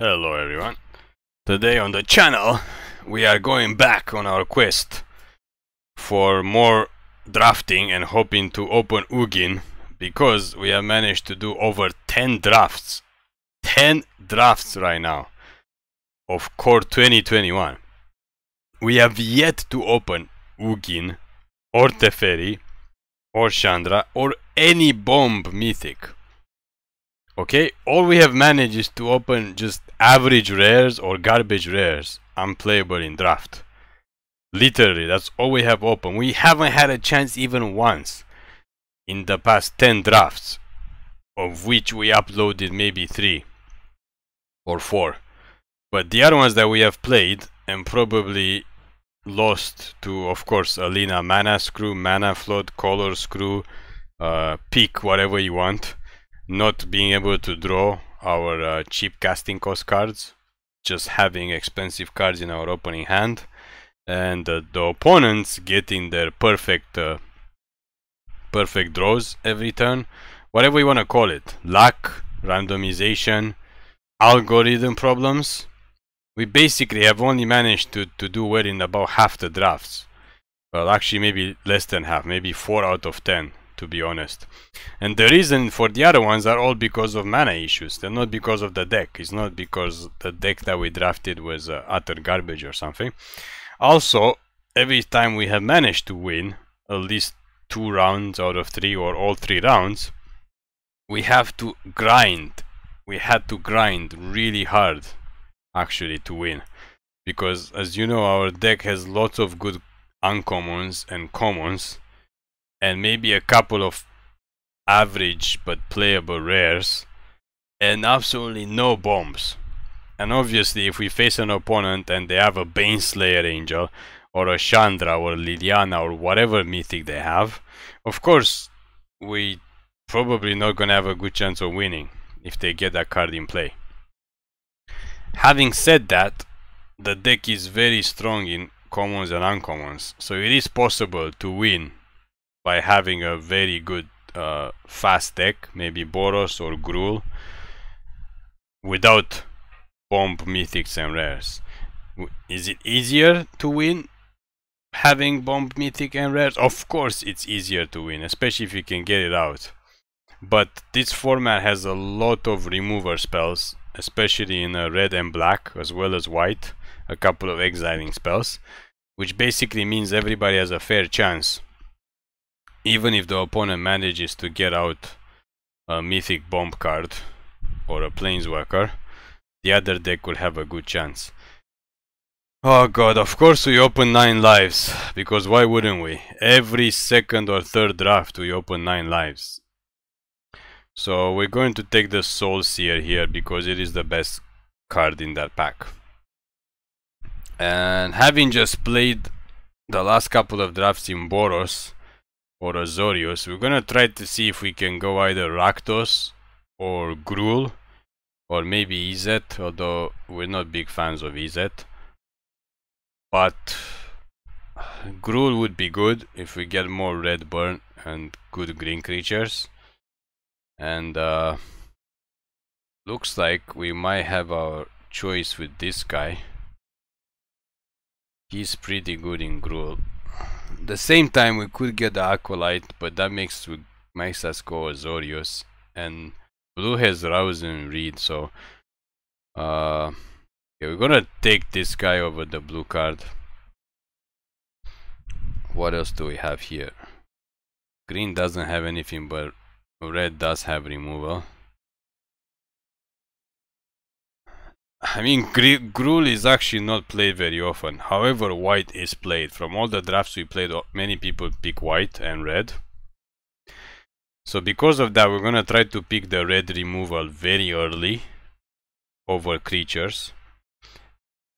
Hello everyone. Today on the channel we are going back on our quest for more drafting and hoping to open Ugin because we have managed to do over 10 drafts. 10 drafts right now of Core 2021. We have yet to open Ugin or Teferi or Chandra or any bomb mythic Okay, all we have managed is to open just average rares or garbage rares, unplayable in draft. Literally, that's all we have opened. We haven't had a chance even once in the past 10 drafts, of which we uploaded maybe 3 or 4. But the other ones that we have played and probably lost to, of course, Alina Mana Screw, Mana Flood, Color Screw, uh, Peak, whatever you want not being able to draw our uh, cheap casting cost cards, just having expensive cards in our opening hand, and uh, the opponents getting their perfect uh, perfect draws every turn, whatever you want to call it, luck, randomization, algorithm problems. We basically have only managed to, to do well in about half the drafts. Well, actually maybe less than half, maybe 4 out of 10 to be honest. And the reason for the other ones are all because of mana issues. They're not because of the deck. It's not because the deck that we drafted was uh, utter garbage or something. Also, every time we have managed to win at least two rounds out of three or all three rounds, we have to grind. We had to grind really hard actually to win. Because as you know, our deck has lots of good uncommons and commons and maybe a couple of average but playable rares and absolutely no bombs. And obviously if we face an opponent and they have a slayer Angel or a Chandra or Liliana or whatever mythic they have, of course we probably not gonna have a good chance of winning if they get that card in play. Having said that, the deck is very strong in commons and uncommons, so it is possible to win by having a very good uh, fast deck, maybe Boros or Gruul, without bomb mythics and rares. Is it easier to win having bomb mythic and rares? Of course it's easier to win, especially if you can get it out. But this format has a lot of remover spells, especially in uh, red and black as well as white, a couple of exiling spells, which basically means everybody has a fair chance even if the opponent manages to get out a mythic bomb card or a planeswalker, the other deck will have a good chance. Oh god, of course we open 9 lives, because why wouldn't we? Every second or third draft we open 9 lives. So we're going to take the Soul Seer here, because it is the best card in that pack. And having just played the last couple of drafts in Boros, or Azorius. We're gonna try to see if we can go either Rakdos or Gruul or maybe Izet, although we're not big fans of Izet. But Gruul would be good if we get more red burn and good green creatures. And uh, looks like we might have our choice with this guy. He's pretty good in Gruul the same time we could get the Aqualite, but that makes makes us go Azorius. And blue has Rousing Reed, so uh yeah, we're gonna take this guy over the blue card. What else do we have here? Green doesn't have anything but red does have removal. I mean, Gruul is actually not played very often. However, white is played. From all the drafts we played, many people pick white and red. So because of that, we're gonna try to pick the red removal very early over creatures.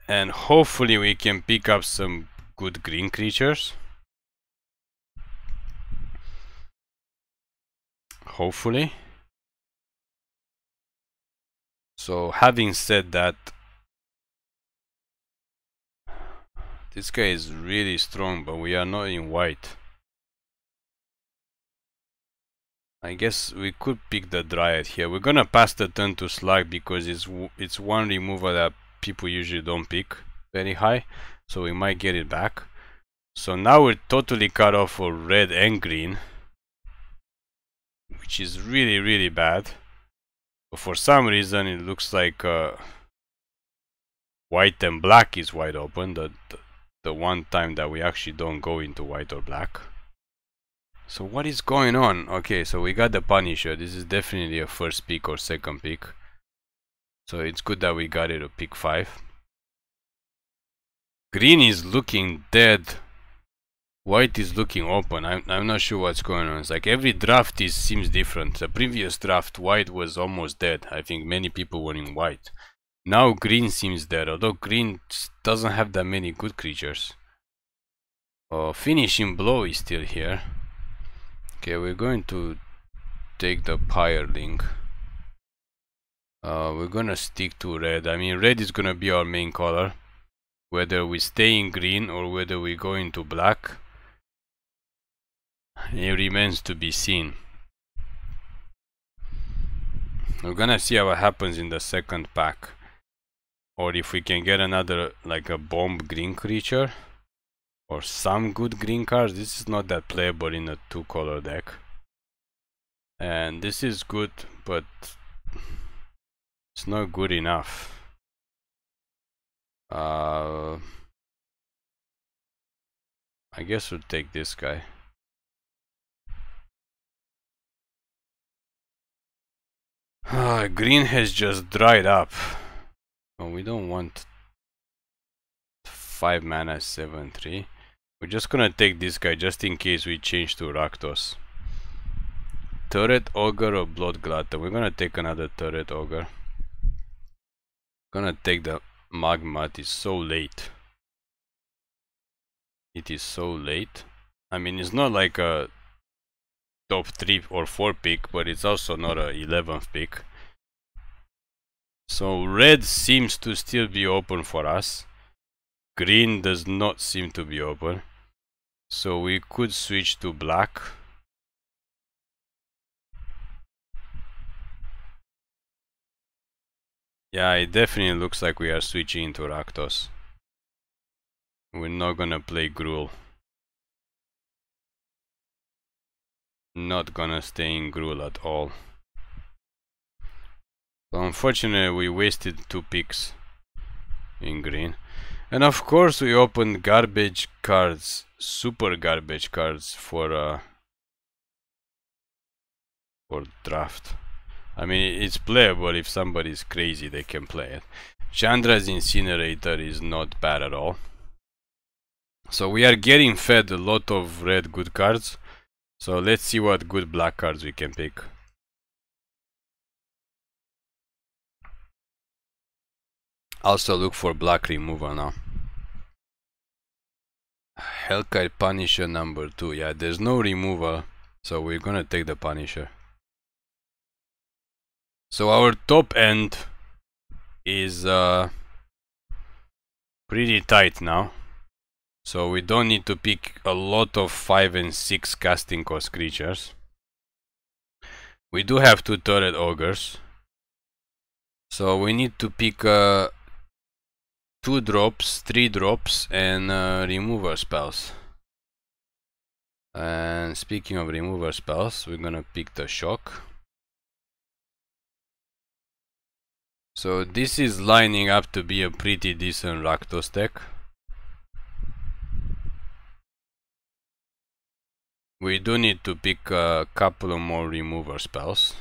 And hopefully we can pick up some good green creatures. Hopefully. So having said that, this guy is really strong, but we are not in white. I guess we could pick the Dryad here. We're gonna pass the turn to Slug because it's it's one remover that people usually don't pick very high, so we might get it back. So now we're totally cut off for red and green, which is really, really bad. But for some reason it looks like uh, white and black is wide open, the, the, the one time that we actually don't go into white or black. So what is going on? Okay, so we got the Punisher. This is definitely a first pick or second pick. So it's good that we got it a pick 5. Green is looking dead White is looking open. I'm, I'm not sure what's going on. It's like every draft is seems different. The previous draft, White was almost dead. I think many people were in White. Now Green seems dead, although Green doesn't have that many good creatures. Oh, finishing blow is still here. Okay, we're going to take the Pyreling. Uh, we're gonna stick to red. I mean, red is gonna be our main color. Whether we stay in green or whether we go into black it remains to be seen. We're gonna see what happens in the second pack. Or if we can get another, like a bomb green creature. Or some good green cards. This is not that playable in a two color deck. And this is good, but it's not good enough. Uh, I guess we'll take this guy. Ah, green has just dried up. Oh, we don't want 5 mana 7-3. We're just gonna take this guy just in case we change to Rakdos. Turret Ogre or Blood Glutton? We're gonna take another Turret Ogre. Gonna take the Magma, it is so late. It is so late. I mean, it's not like a top 3 or 4 pick, but it's also not a 11th pick. So red seems to still be open for us. Green does not seem to be open. So we could switch to black. Yeah, it definitely looks like we are switching to Rakdos. We're not gonna play Gruul. not gonna stay in Gruul at all. Unfortunately, we wasted two picks in green. And of course, we opened garbage cards, super garbage cards for uh, for draft. I mean, it's playable if somebody's crazy, they can play it. Chandra's Incinerator is not bad at all. So we are getting fed a lot of red good cards. So let's see what good black cards we can pick. Also look for black removal now. Hellkite Punisher number 2. Yeah, there's no removal, so we're gonna take the Punisher. So our top end is uh, pretty tight now. So we don't need to pick a lot of 5 and 6 casting cost creatures. We do have two turret ogres. So we need to pick uh, 2 drops, 3 drops and uh, remover spells. And speaking of remover spells, we're gonna pick the shock. So this is lining up to be a pretty decent Rakdos deck. We do need to pick a couple more remover spells.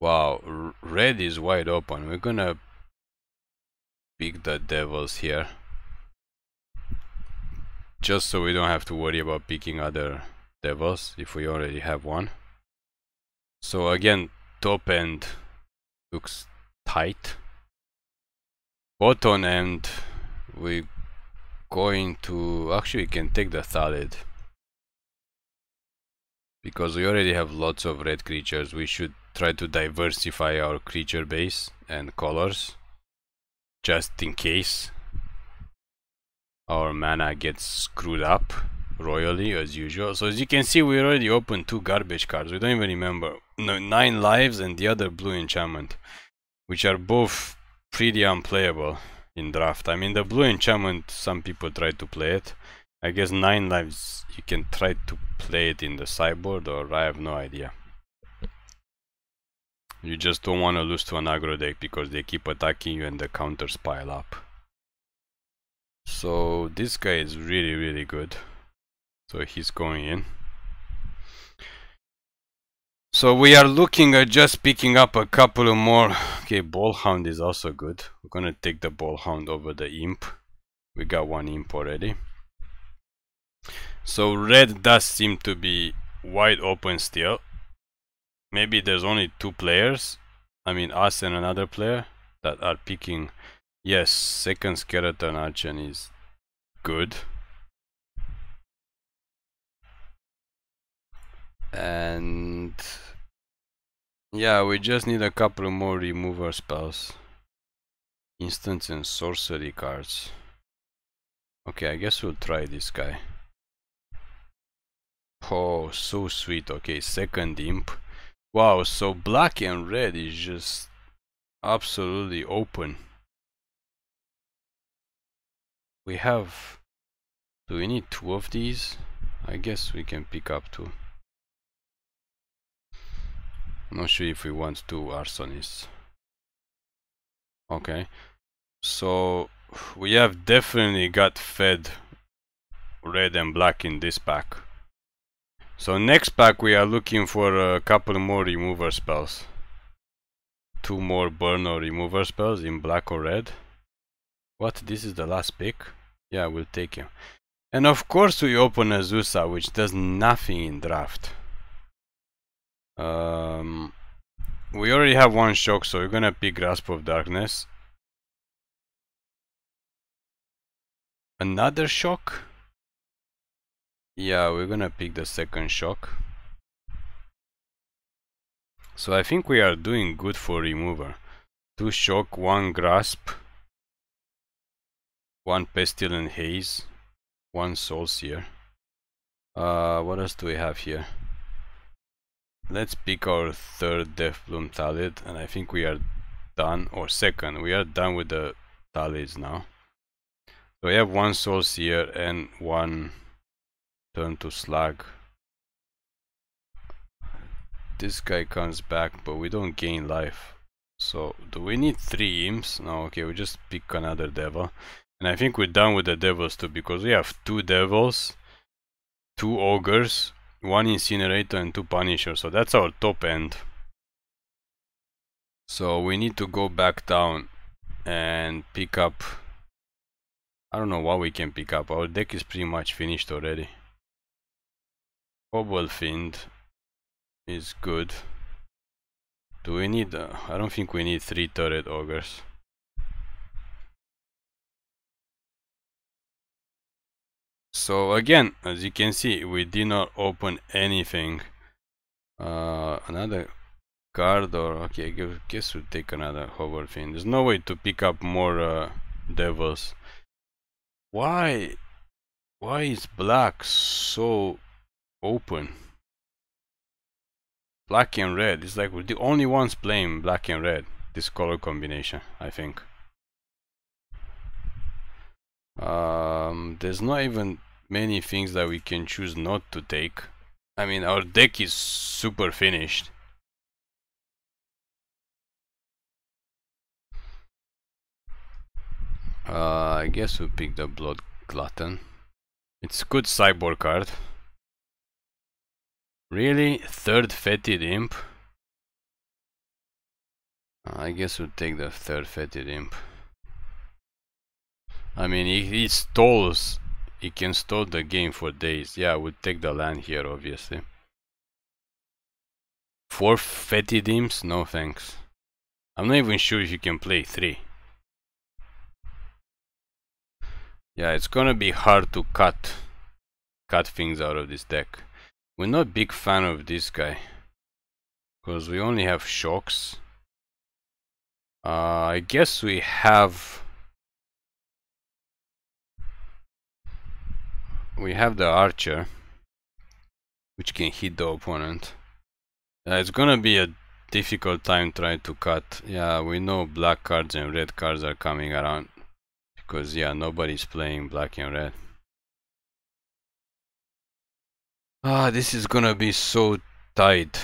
Wow, red is wide open. We're gonna pick the devils here. Just so we don't have to worry about picking other devils if we already have one. So again, top end looks tight. Bottom end, we're going to... Actually, we can take the salad because we already have lots of red creatures we should try to diversify our creature base and colors just in case our mana gets screwed up royally as usual so as you can see we already opened two garbage cards we don't even remember no, nine lives and the other blue enchantment which are both pretty unplayable in draft I mean the blue enchantment some people try to play it I guess nine lives you can try to play it in the sideboard or I have no idea. You just don't want to lose to an aggro deck because they keep attacking you and the counters pile up. So this guy is really really good. So he's going in. So we are looking at just picking up a couple of more. Okay, ball hound is also good. We're gonna take the ball hound over the Imp. We got one Imp already. So red does seem to be wide open still. Maybe there's only two players. I mean us and another player that are picking. Yes, second skeleton archon is good. And yeah, we just need a couple more remover spells. instant and sorcery cards. Okay, I guess we'll try this guy. Oh, so sweet. Okay, second imp. Wow, so black and red is just absolutely open. We have... Do we need two of these? I guess we can pick up two. Not sure if we want two arsonists. Okay. So we have definitely got fed red and black in this pack. So next pack we are looking for a couple more remover spells. Two more burn or remover spells in black or red. What? This is the last pick? Yeah, we'll take him. And of course we open Azusa, which does nothing in draft. Um, we already have one shock, so we're gonna pick Grasp of Darkness. Another shock? Yeah, we're gonna pick the second shock. So I think we are doing good for remover. Two shock, one grasp, one pestilent haze, one soul seer. Uh, what else do we have here? Let's pick our third Death Bloom talid, and I think we are done, or second, we are done with the talids now. So we have one Soul Seer and one Turn to slag. This guy comes back, but we don't gain life. So, do we need three imps? No, okay, we just pick another devil. And I think we're done with the devils too, because we have two devils, two ogres, one incinerator and two punishers. So that's our top end. So we need to go back down and pick up... I don't know what we can pick up. Our deck is pretty much finished already. Hobwelfind is good. Do we need... Uh, I don't think we need three turret augers. So again, as you can see, we did not open anything. Uh, another card or... Okay, I guess we we'll take another Hobwelfind. There's no way to pick up more uh, devils. Why... Why is black so open. Black and red. It's like we're the only ones playing black and red. This color combination, I think. Um, there's not even many things that we can choose not to take. I mean, our deck is super finished. Uh, I guess we will pick the Blood Glutton. It's a good cyborg card. Really? Third Fetid Imp? I guess we'll take the third Fetid Imp. I mean, he, stalls. He can stall the game for days. Yeah, we'll take the land here, obviously. Four Fetid Imps? No thanks. I'm not even sure if you can play three. Yeah, it's gonna be hard to cut cut things out of this deck. We're not big fan of this guy. Because we only have shocks. Uh, I guess we have... We have the archer. Which can hit the opponent. Uh, it's gonna be a difficult time trying to cut. Yeah, we know black cards and red cards are coming around. Because yeah, nobody's playing black and red. Ah, this is gonna be so tight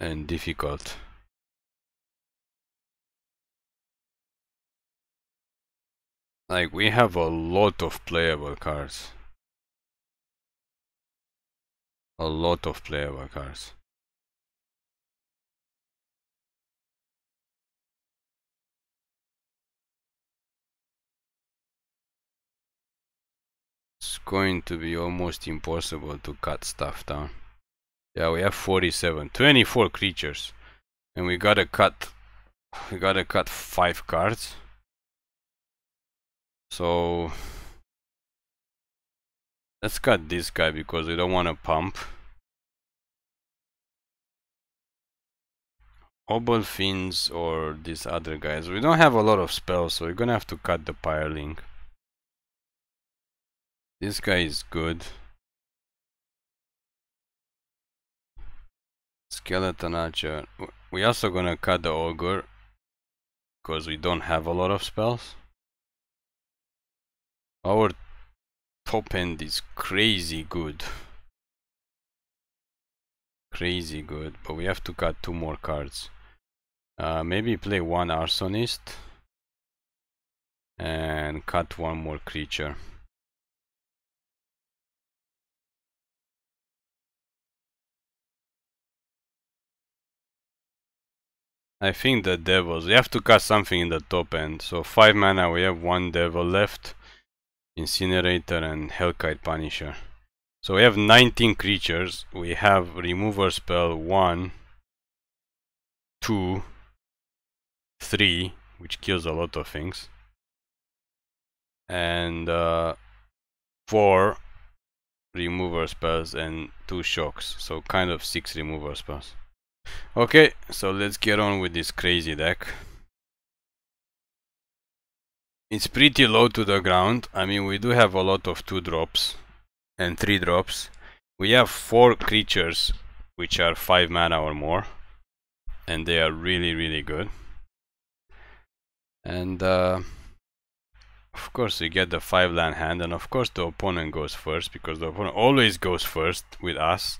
and difficult. Like, we have a lot of playable cards. A lot of playable cards. going to be almost impossible to cut stuff down. Yeah, we have 47, 24 creatures. And we gotta cut, we gotta cut 5 cards. So, let's cut this guy because we don't want to pump. Obel or these other guys. We don't have a lot of spells, so we're gonna have to cut the Pyre Link. This guy is good. Skeleton Archer. we also gonna cut the Ogre. Because we don't have a lot of spells. Our top end is crazy good. Crazy good. But we have to cut two more cards. Uh, maybe play one Arsonist. And cut one more creature. I think the devils. We have to cut something in the top end. So 5 mana, we have 1 devil left. Incinerator and Hellkite Punisher. So we have 19 creatures. We have remover spell 1, 2, 3, which kills a lot of things. And uh, 4 remover spells and 2 shocks. So kind of 6 remover spells. Okay, so let's get on with this crazy deck. It's pretty low to the ground. I mean, we do have a lot of 2 drops and 3 drops. We have 4 creatures which are 5 mana or more. And they are really, really good. And uh, of course we get the 5 land hand and of course the opponent goes first because the opponent always goes first with us.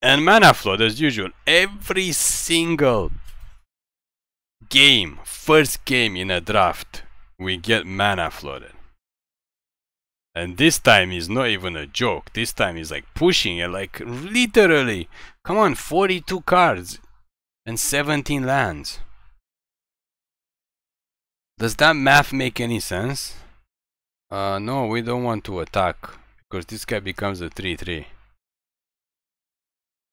And mana flood as usual. Every single game, first game in a draft, we get mana flooded. And this time is not even a joke. This time is like pushing it, like literally. Come on, 42 cards and 17 lands. Does that math make any sense? Uh, no, we don't want to attack because this guy becomes a 3-3.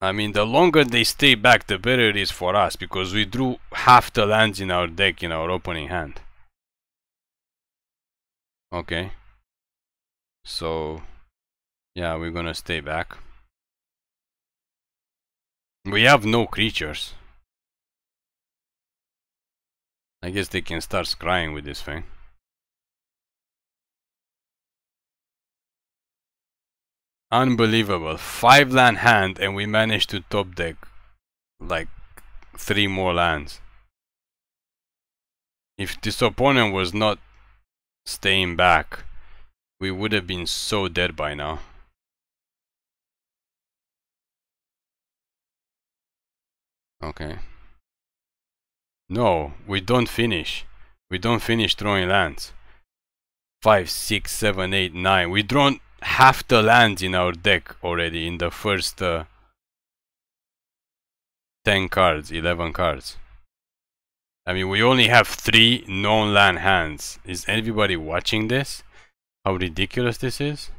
I mean, the longer they stay back, the better it is for us, because we drew half the lands in our deck in our opening hand. Okay. So, yeah, we're gonna stay back. We have no creatures. I guess they can start scrying with this thing. Unbelievable. Five land hand and we managed to top deck like three more lands. If this opponent was not staying back, we would have been so dead by now. Okay. No, we don't finish. We don't finish throwing lands. Five, six, seven, eight, nine. We don't half the land in our deck already in the first uh, 10 cards, 11 cards. I mean, we only have three non-land hands. Is everybody watching this? How ridiculous this is?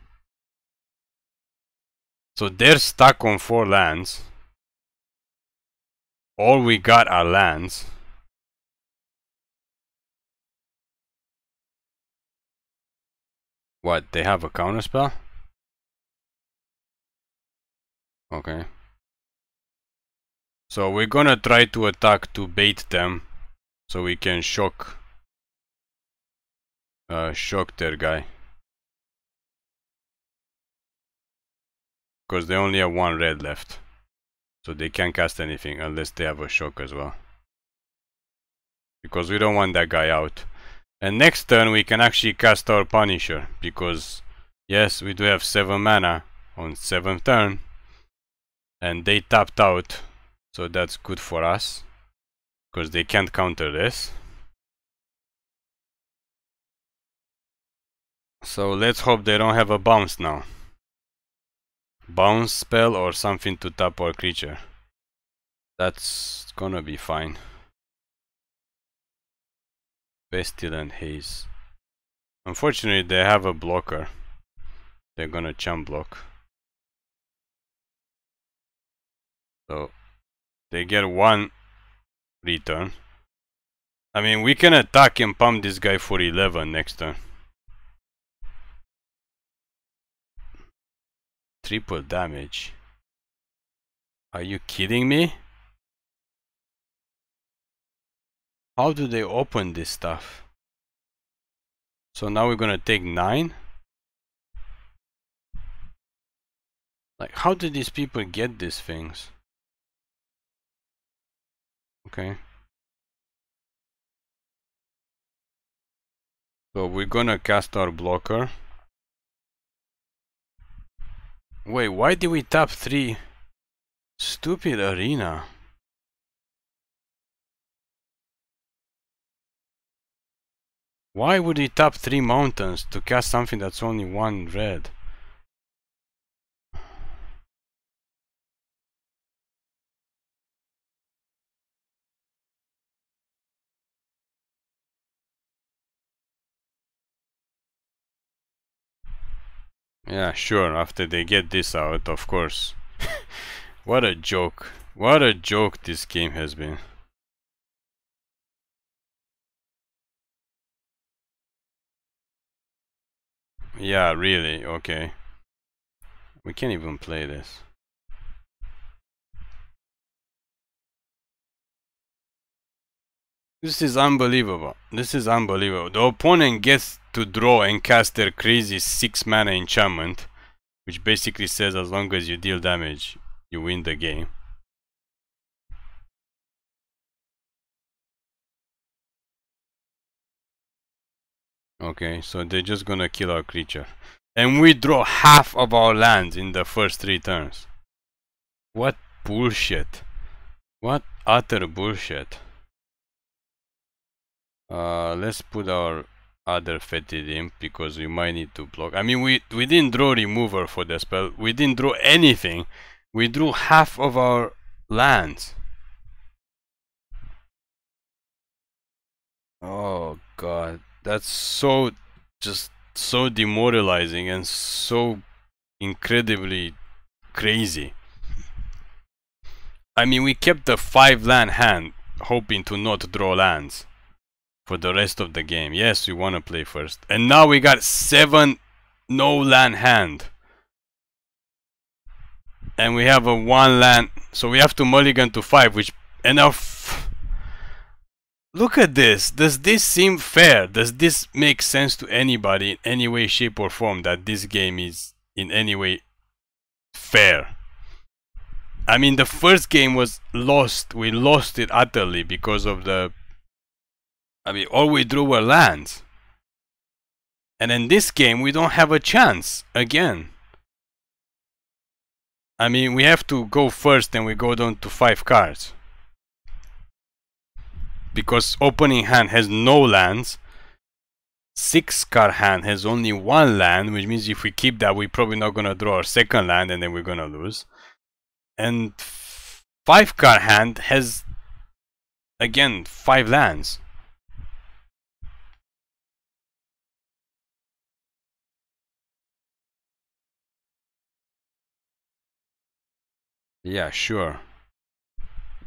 So they're stuck on four lands. All we got are lands. What, they have a counter spell? Okay. So we're gonna try to attack to bait them so we can shock uh, shock their guy. Because they only have one red left. So they can't cast anything unless they have a shock as well. Because we don't want that guy out. And next turn we can actually cast our Punisher, because yes, we do have 7 mana on 7th turn. And they tapped out, so that's good for us, because they can't counter this. So let's hope they don't have a bounce now. Bounce spell or something to tap our creature. That's gonna be fine. Bestial and Haze. Unfortunately, they have a blocker. They're gonna chump block. So, they get one return. I mean, we can attack and pump this guy for 11 next turn. Triple damage. Are you kidding me? How do they open this stuff? So now we're gonna take 9. Like, how did these people get these things? Okay. So we're gonna cast our blocker. Wait, why did we tap 3? Stupid arena. Why would he tap three mountains to cast something that's only one red? Yeah, sure, after they get this out, of course. what a joke. What a joke this game has been. Yeah, really, okay. We can't even play this. This is unbelievable. This is unbelievable. The opponent gets to draw and cast their crazy 6 mana enchantment, which basically says as long as you deal damage, you win the game. Okay, so they're just gonna kill our creature. And we draw half of our lands in the first three turns. What bullshit. What utter bullshit. Uh, let's put our other fetid imp because we might need to block. I mean, we, we didn't draw remover for the spell. We didn't draw anything. We drew half of our lands. Oh, God that's so just so demoralizing and so incredibly crazy. I mean, we kept the five land hand, hoping to not draw lands for the rest of the game. Yes, we want to play first. And now we got seven no land hand. And we have a one land. So we have to mulligan to five, which enough. Look at this. Does this seem fair? Does this make sense to anybody in any way, shape or form that this game is in any way fair? I mean, the first game was lost. We lost it utterly because of the... I mean, all we drew were lands. And in this game, we don't have a chance again. I mean, we have to go first and we go down to five cards because opening hand has no lands. Six card hand has only one land, which means if we keep that, we're probably not gonna draw our second land, and then we're gonna lose. And five card hand has again five lands. Yeah, sure.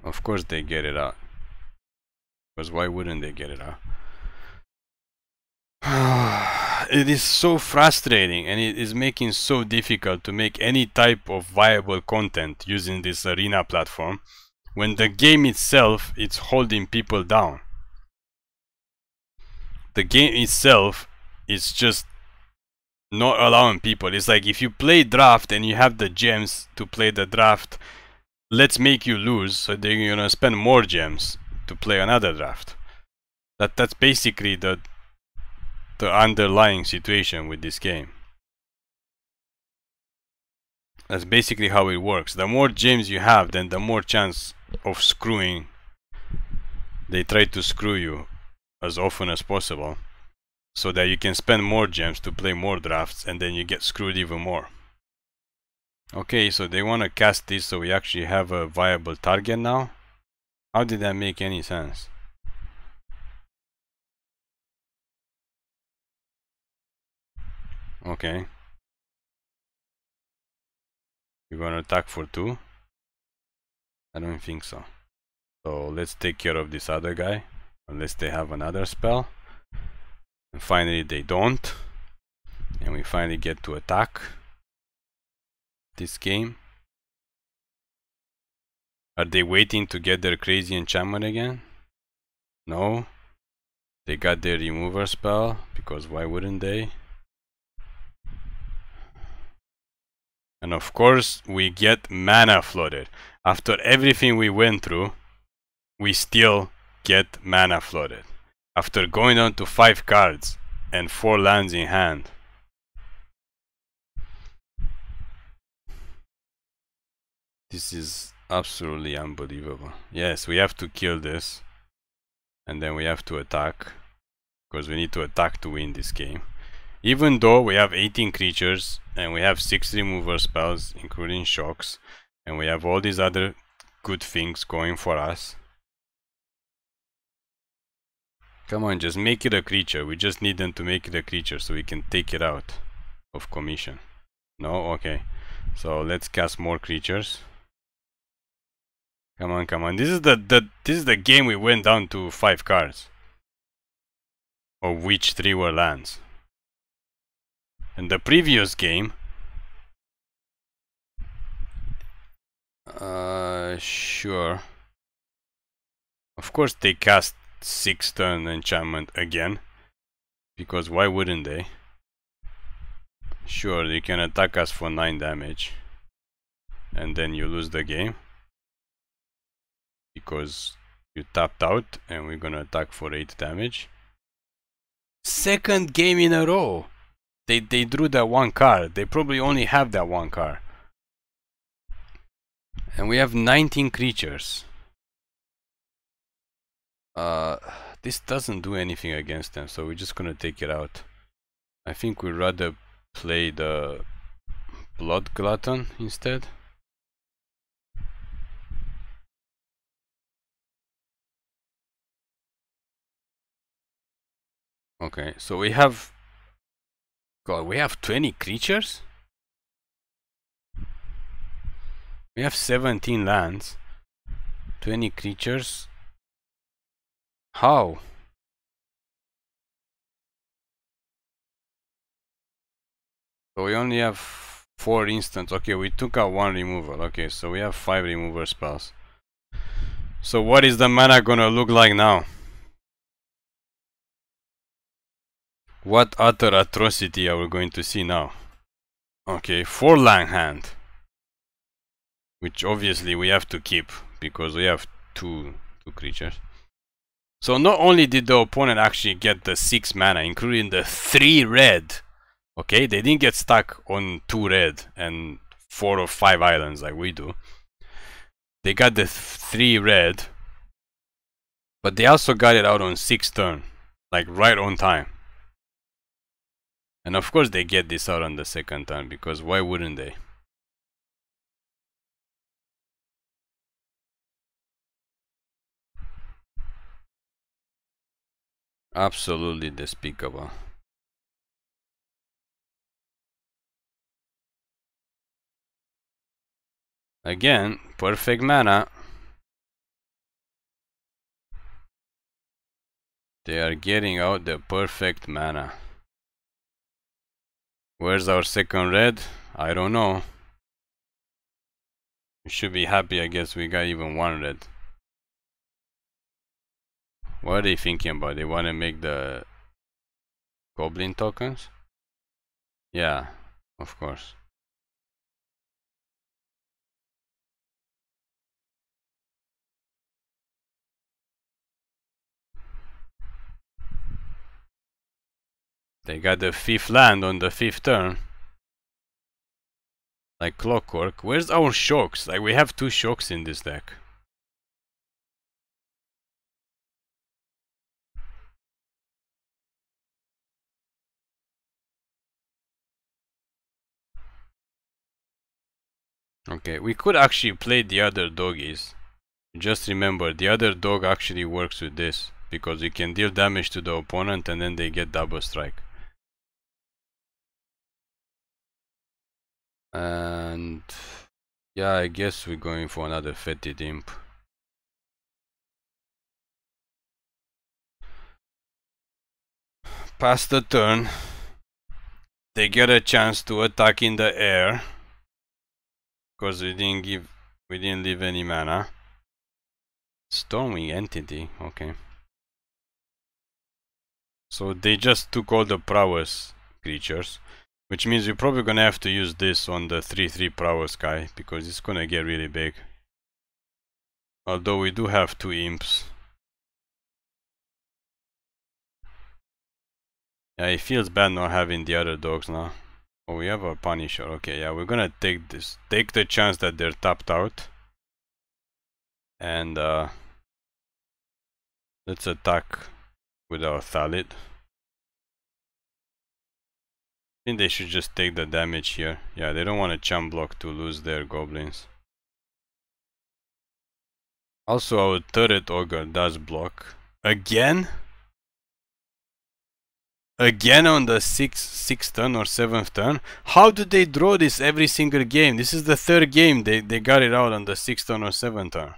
Of course they get it out. Because why wouldn't they get it out? it is so frustrating and it is making so difficult to make any type of viable content using this arena platform when the game itself is holding people down. The game itself is just not allowing people. It's like if you play draft and you have the gems to play the draft, let's make you lose so they're gonna spend more gems to play another draft. That that's basically the the underlying situation with this game. That's basically how it works. The more gems you have, then the more chance of screwing. They try to screw you as often as possible so that you can spend more gems to play more drafts and then you get screwed even more. Okay, so they want to cast this so we actually have a viable target now. How did that make any sense? Okay. You're gonna attack for two? I don't think so. So let's take care of this other guy. Unless they have another spell. And finally they don't. And we finally get to attack this game. Are they waiting to get their crazy enchantment again? No. They got their remover spell, because why wouldn't they? And of course, we get mana flooded. After everything we went through, we still get mana flooded. After going on to 5 cards and 4 lands in hand. This is absolutely unbelievable. Yes, we have to kill this. And then we have to attack. Because we need to attack to win this game. Even though we have 18 creatures and we have 6 removal spells including shocks. And we have all these other good things going for us. Come on, just make it a creature. We just need them to make it a creature so we can take it out of commission. No? Okay. So let's cast more creatures. Come on, come on. This is the, the this is the game we went down to five cards. Of which three were lands. And the previous game Uh sure. Of course they cast six turn enchantment again. Because why wouldn't they? Sure, they can attack us for 9 damage. And then you lose the game because you tapped out and we're gonna attack for 8 damage. Second game in a row! They, they drew that one card. They probably only have that one card. And we have 19 creatures. Uh, this doesn't do anything against them, so we're just gonna take it out. I think we'd rather play the Blood Glutton instead. Okay, so we have... God, we have 20 creatures? We have 17 lands. 20 creatures. How? So we only have 4 instants. Okay, we took out 1 removal. Okay, so we have 5 removal spells. So what is the mana gonna look like now? What other atrocity are we going to see now? Okay, land Langhand. Which obviously we have to keep, because we have two, two creatures. So not only did the opponent actually get the 6 mana, including the 3 red, okay, they didn't get stuck on 2 red and 4 or 5 islands like we do. They got the 3 red, but they also got it out on 6 turn, like right on time. And of course they get this out on the second time, because why wouldn't they? Absolutely despicable. Again, perfect mana. They are getting out the perfect mana. Where's our second red? I don't know. We should be happy, I guess we got even one red. What are they thinking about? They want to make the goblin tokens? Yeah, of course. They got the fifth land on the fifth turn. Like clockwork. Where's our shocks? Like we have two shocks in this deck. Okay, we could actually play the other doggies. Just remember, the other dog actually works with this, because it can deal damage to the opponent and then they get double strike. And yeah, I guess we're going for another fetid imp. Pass the turn. They get a chance to attack in the air. Because we didn't give we didn't leave any mana. Storming entity, okay. So they just took all the prowess creatures. Which means you're probably gonna have to use this on the 3-3 Prowl Sky, because it's gonna get really big. Although we do have two imps. Yeah, it feels bad not having the other dogs now. Oh, we have a Punisher. Okay, yeah, we're gonna take this, take the chance that they're tapped out. And, uh, let's attack with our Thalid think they should just take the damage here. Yeah, they don't want a chump block to lose their goblins. Also, our turret ogre does block. Again? Again on the 6th sixth, sixth turn or 7th turn? How do they draw this every single game? This is the third game they, they got it out on the 6th turn or 7th turn.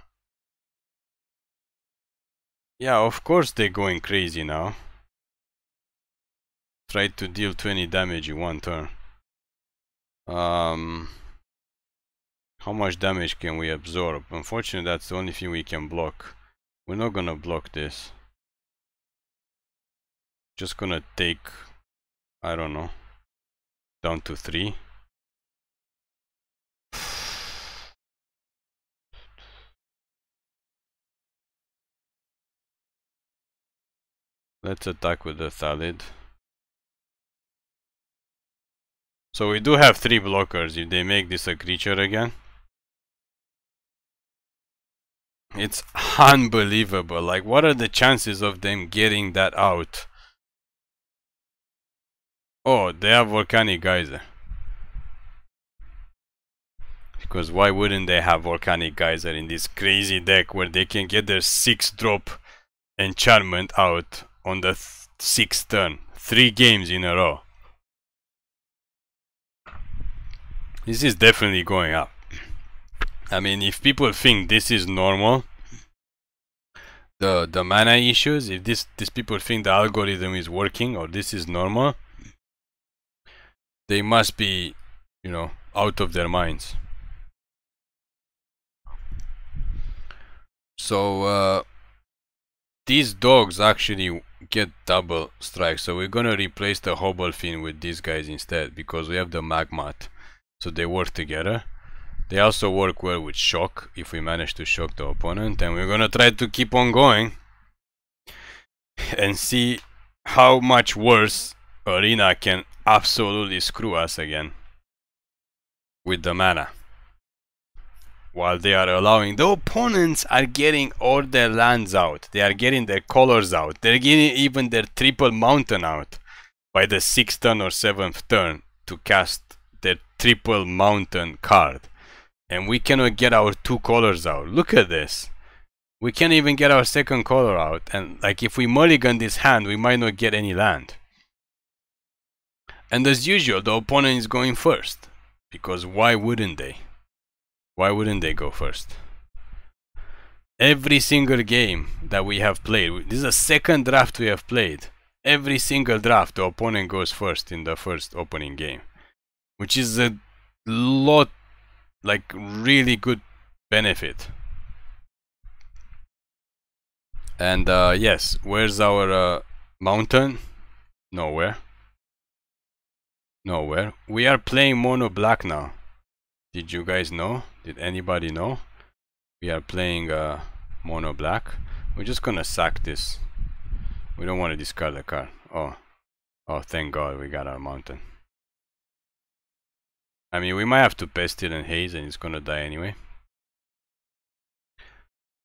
Yeah, of course they're going crazy now try to deal 20 damage in one turn. Um, how much damage can we absorb? Unfortunately, that's the only thing we can block. We're not gonna block this. Just gonna take, I don't know, down to 3. Let's attack with the Thalid. So we do have three blockers if they make this a creature again. It's unbelievable. Like, what are the chances of them getting that out? Oh, they have volcanic geyser. Because why wouldn't they have volcanic geyser in this crazy deck where they can get their 6 drop enchantment out on the 6th turn? 3 games in a row. This is definitely going up. I mean, if people think this is normal, the the mana issues, if this these people think the algorithm is working or this is normal, they must be, you know, out of their minds. So uh, these dogs actually get double strike. So we're gonna replace the Hobble fin with these guys instead because we have the Magmat so they work together. They also work well with shock, if we manage to shock the opponent, and we're gonna try to keep on going and see how much worse Arena can absolutely screw us again with the mana. While they are allowing, the opponents are getting all their lands out, they are getting their colors out, they're getting even their triple mountain out by the 6th turn or 7th turn to cast triple mountain card. And we cannot get our two colors out. Look at this. We can't even get our second color out. And like if we mulligan this hand, we might not get any land. And as usual, the opponent is going first. Because why wouldn't they? Why wouldn't they go first? Every single game that we have played, this is the second draft we have played. Every single draft, the opponent goes first in the first opening game which is a lot like really good benefit and uh, yes where's our uh, mountain nowhere nowhere we are playing mono black now did you guys know did anybody know we are playing uh, mono black we're just gonna sack this we don't want to discard the card oh oh thank god we got our mountain I mean, we might have to pest it and haze and it's gonna die anyway.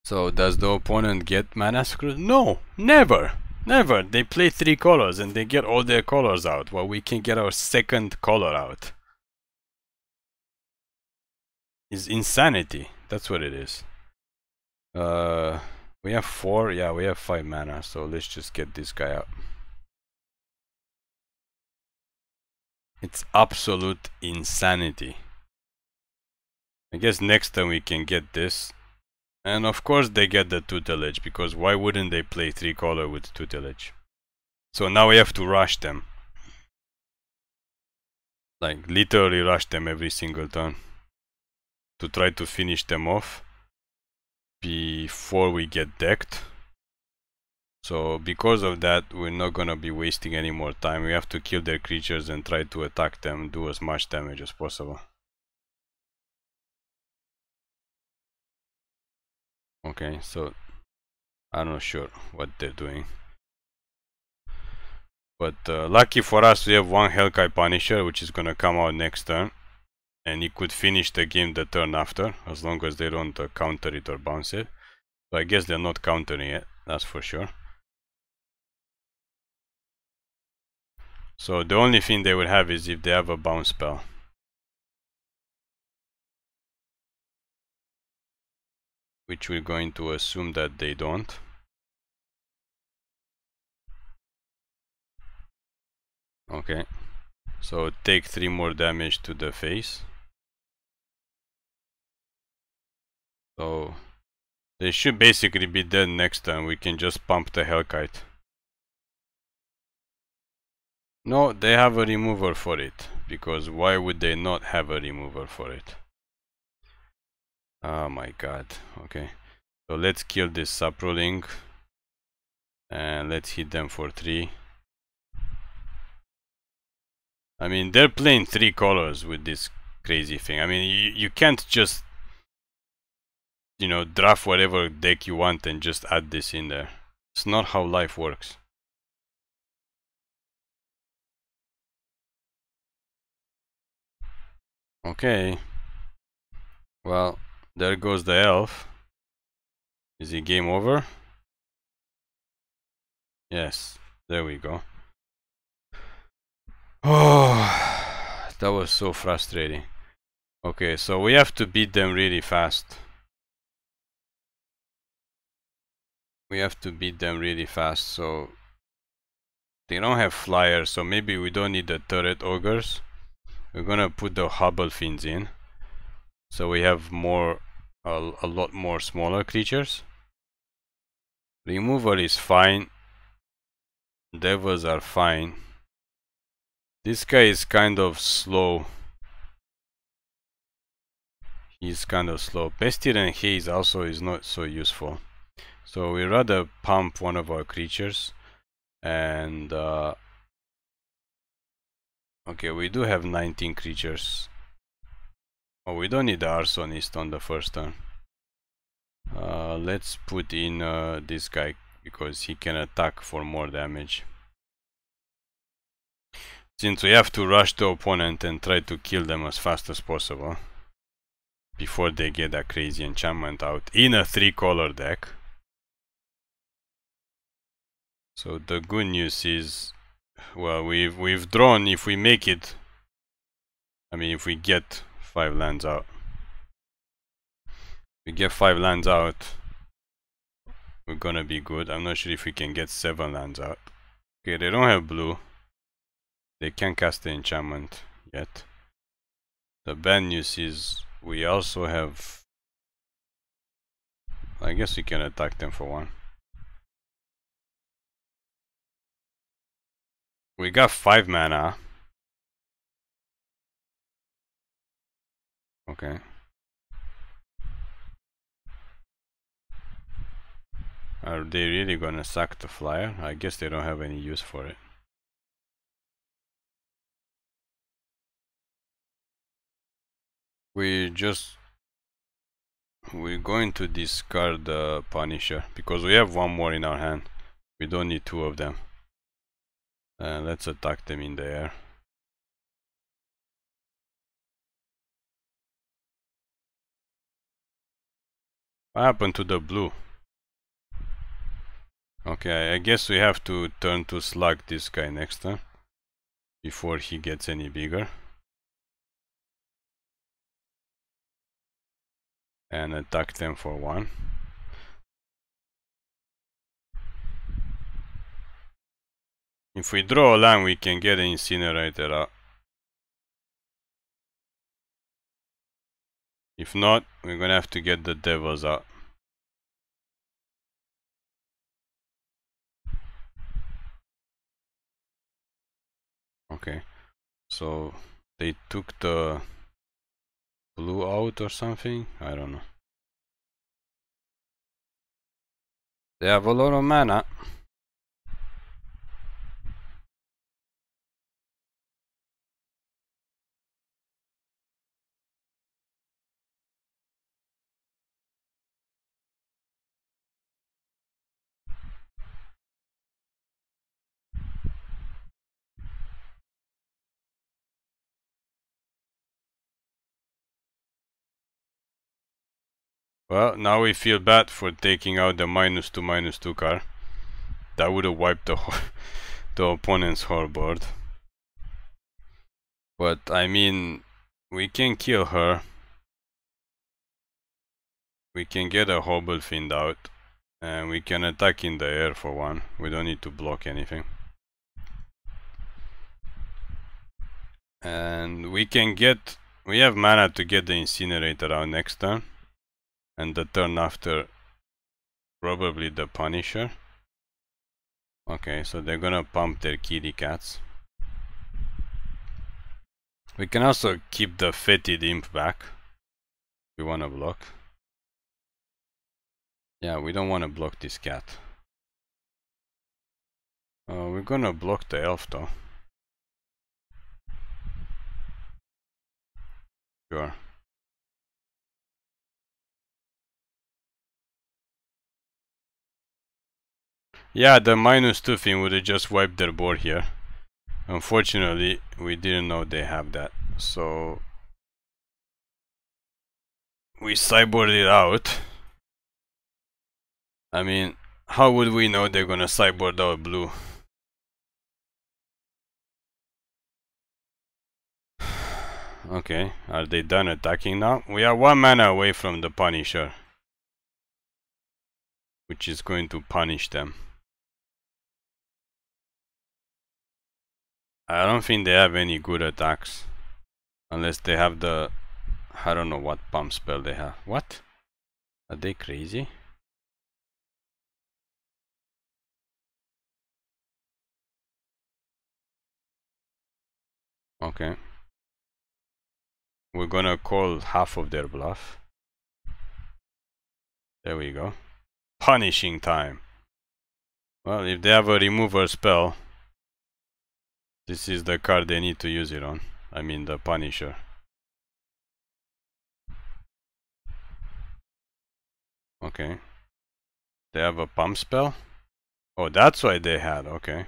So, does the opponent get mana screwed? No! Never! Never! They play three colors and they get all their colors out, while we can get our second color out. It's insanity. That's what it is. Uh, we have four? Yeah, we have five mana, so let's just get this guy out. It's absolute insanity. I guess next time we can get this. And of course they get the tutelage, because why wouldn't they play 3 color with tutelage? So now we have to rush them. Like, literally rush them every single turn. To try to finish them off. Before we get decked. So because of that, we're not gonna be wasting any more time. We have to kill their creatures and try to attack them, do as much damage as possible. Okay, so I'm not sure what they're doing. But uh, lucky for us, we have one Hellkite Punisher, which is gonna come out next turn. And he could finish the game the turn after, as long as they don't uh, counter it or bounce it. So I guess they're not countering it, that's for sure. So the only thing they would have is if they have a bounce spell. Which we're going to assume that they don't. Okay. So take 3 more damage to the face. So they should basically be dead next time. We can just pump the Hellkite. No, they have a remover for it. Because why would they not have a remover for it? Oh my god. Okay. So let's kill this saproling. And let's hit them for 3. I mean, they're playing 3 colors with this crazy thing. I mean, you, you can't just, you know, draft whatever deck you want and just add this in there. It's not how life works. Okay. Well, there goes the elf. Is it game over? Yes, there we go. Oh, that was so frustrating. Okay, so we have to beat them really fast. We have to beat them really fast, so... They don't have flyers, so maybe we don't need the turret ogres we're gonna put the Hubble fins in so we have more a, a lot more smaller creatures removal is fine devils are fine this guy is kind of slow he's kind of slow and haze also is not so useful so we rather pump one of our creatures and uh, Okay, we do have 19 creatures. Oh, we don't need the Arsonist on the first turn. Uh, let's put in uh, this guy because he can attack for more damage. Since we have to rush the opponent and try to kill them as fast as possible before they get a crazy enchantment out in a three color deck. So the good news is well, we've, we've drawn if we make it. I mean, if we get five lands out. We get five lands out. We're gonna be good. I'm not sure if we can get seven lands out. Okay, they don't have blue. They can cast the enchantment yet. The bad news is we also have... I guess we can attack them for one. We got five mana. Okay. Are they really gonna suck the flyer? I guess they don't have any use for it. We just... We're going to discard the Punisher, because we have one more in our hand. We don't need two of them. And uh, let's attack them in the air. What happened to the blue? Okay, I guess we have to turn to slug this guy next time. Before he gets any bigger. And attack them for one. If we draw a line, we can get an incinerator out. If not, we're gonna have to get the devils out. Okay, so they took the blue out or something? I don't know. They have a lot of mana. Well, now we feel bad for taking out the minus two minus two car. That would have wiped the the opponent's whole board. But I mean, we can kill her. We can get a Hobelfind out. And we can attack in the air for one. We don't need to block anything. And we can get... We have mana to get the Incinerator out next turn and the turn after probably the Punisher. Okay, so they're gonna pump their kitty cats. We can also keep the fetid imp back. We wanna block. Yeah, we don't wanna block this cat. Uh, we're gonna block the elf though. Sure. Yeah, the minus 2 thing would have just wiped their board here. Unfortunately, we didn't know they have that. So, we sideboarded it out. I mean, how would we know they're gonna sideboard our blue? Okay, are they done attacking now? We are one mana away from the Punisher. Which is going to punish them. I don't think they have any good attacks. Unless they have the... I don't know what pump spell they have. What? Are they crazy? Okay. We're gonna call half of their bluff. There we go. Punishing time. Well, if they have a remover spell, this is the card they need to use it on. I mean the Punisher. Okay. They have a pump spell? Oh, that's why they had, okay.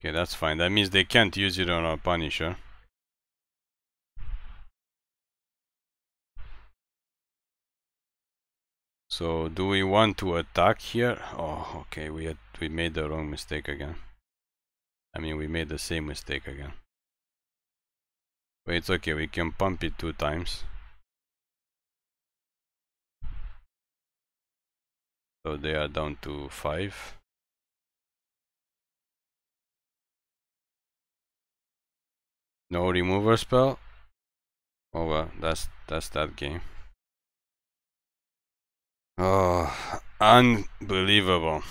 Okay, that's fine. That means they can't use it on a Punisher. So, do we want to attack here? Oh, okay, we had, we made the wrong mistake again. I mean, we made the same mistake again. But it's okay, we can pump it two times. So they are down to 5. No remover spell? Oh well, that's, that's that game. Oh, unbelievable.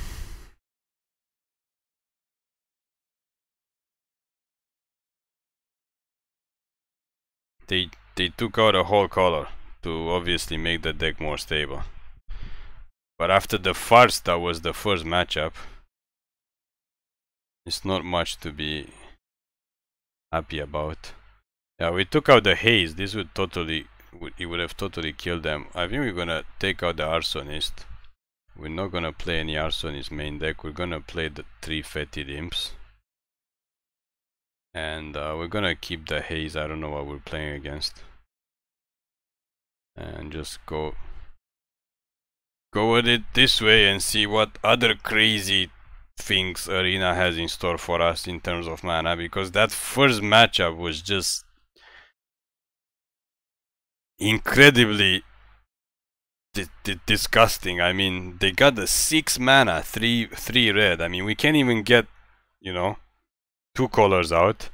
they they took out a whole color to obviously make the deck more stable. But after the first, that was the first matchup. It's not much to be happy about. Yeah, we took out the haze. This would totally, it would have totally killed them. I think we're gonna take out the arsonist. We're not gonna play any arsonist main deck. We're gonna play the three fatty imps. And uh, we're gonna keep the haze, I don't know what we're playing against. And just go go at it this way and see what other crazy things Arena has in store for us in terms of mana because that first matchup was just incredibly disgusting. I mean, they got the six mana, three three red. I mean, we can't even get, you know, two colors out.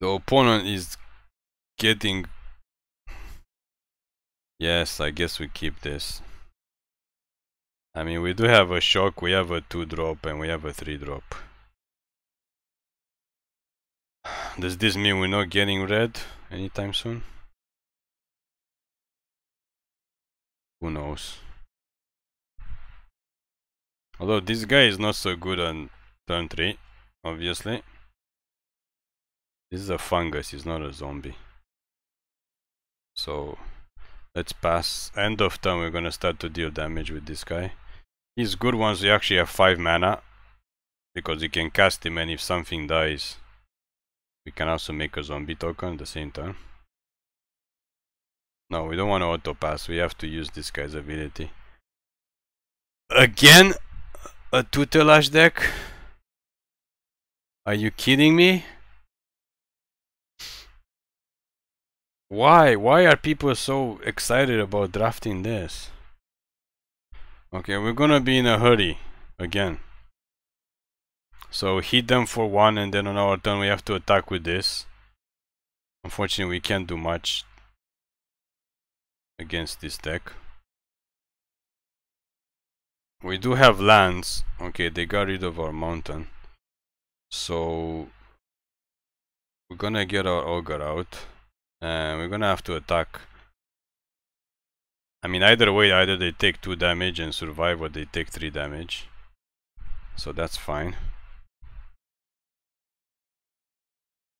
The opponent is getting... Yes, I guess we keep this. I mean, we do have a shock, we have a 2-drop, and we have a 3-drop. Does this mean we're not getting red anytime soon? Who knows? Although this guy is not so good on turn 3, obviously. This is a fungus, he's not a zombie. So, let's pass. End of turn we're gonna start to deal damage with this guy. He's good once we actually have 5 mana. Because you can cast him and if something dies, we can also make a zombie token at the same time. No, we don't want to auto pass. We have to use this guy's ability. Again, a tutelage deck? Are you kidding me? Why? Why are people so excited about drafting this? Okay, we're gonna be in a hurry again. So hit them for one and then on our turn we have to attack with this. Unfortunately we can't do much against this deck we do have lands okay they got rid of our mountain so we're gonna get our ogre out and we're gonna have to attack I mean either way either they take 2 damage and survive or they take 3 damage so that's fine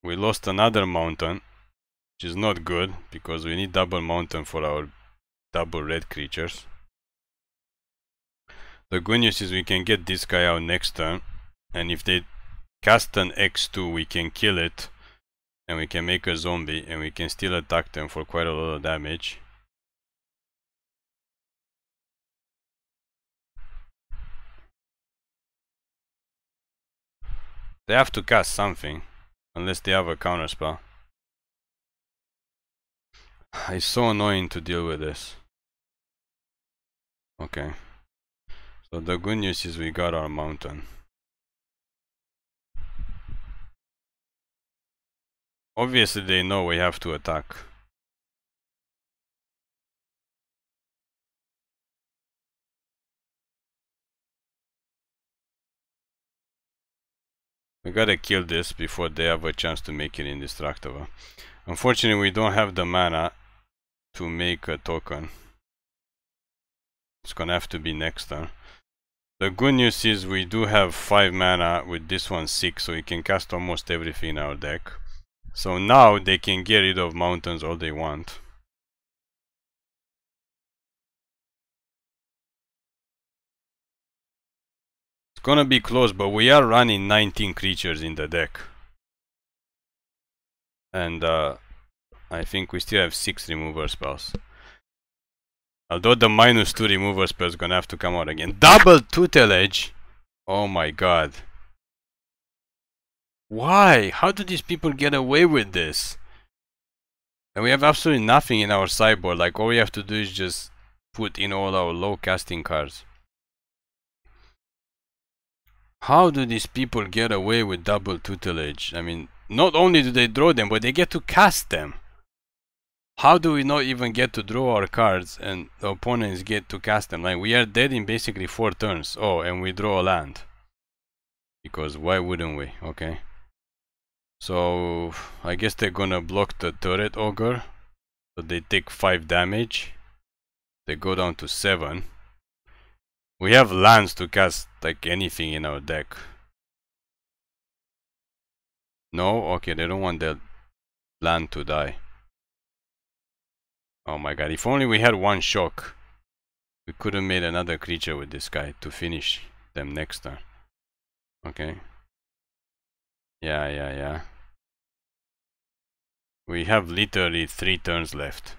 we lost another mountain which is not good because we need double mountain for our double red creatures the good news is we can get this guy out next turn. And if they cast an X2, we can kill it. And we can make a zombie. And we can still attack them for quite a lot of damage. They have to cast something. Unless they have a counter spell. It's so annoying to deal with this. Okay. So the good news is we got our mountain. Obviously they know we have to attack. We gotta kill this before they have a chance to make it indestructible. Unfortunately, we don't have the mana to make a token. It's gonna have to be next turn. The good news is we do have 5 mana with this one 6 so we can cast almost everything in our deck. So now they can get rid of mountains all they want. It's gonna be close but we are running 19 creatures in the deck. And uh, I think we still have 6 removal spells. Although the minus 2 remover spell is gonna have to come out again. Double tutelage? Oh my god. Why? How do these people get away with this? And we have absolutely nothing in our sideboard. Like all we have to do is just put in all our low casting cards. How do these people get away with double tutelage? I mean, not only do they draw them, but they get to cast them how do we not even get to draw our cards and the opponents get to cast them? Like, we are dead in basically four turns. Oh, and we draw a land. Because why wouldn't we? Okay. So, I guess they're gonna block the turret ogre. So they take 5 damage. They go down to 7. We have lands to cast like anything in our deck. No? Okay, they don't want the land to die. Oh my god, if only we had one shock. We could have made another creature with this guy to finish them next turn. Okay. Yeah, yeah, yeah. We have literally three turns left.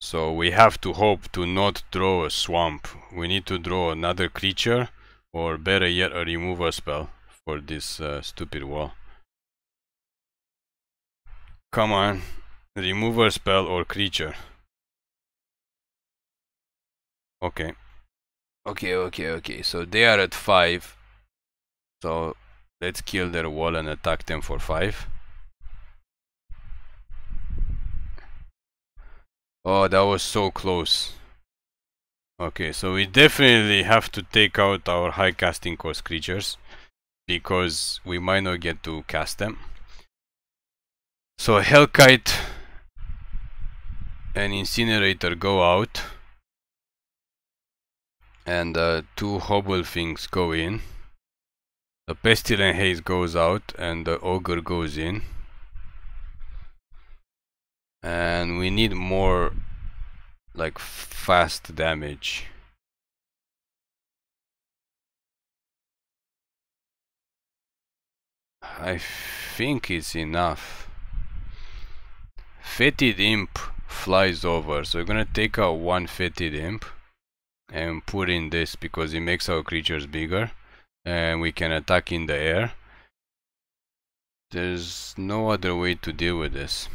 So we have to hope to not draw a swamp. We need to draw another creature or better yet a removal spell for this uh, stupid wall. Come on. Remover spell or creature. Okay. Okay, okay, okay. So they are at 5. So let's kill their wall and attack them for 5. Oh, that was so close. Okay, so we definitely have to take out our high casting cost creatures because we might not get to cast them. So Hellkite and Incinerator go out and uh, two Hobble things go in. The Pestilent Haze goes out and the Ogre goes in. And we need more like fast damage. I think it's enough. Fetid imp flies over. So we're gonna take out one fetid imp and put in this because it makes our creatures bigger and we can attack in the air. There's no other way to deal with this.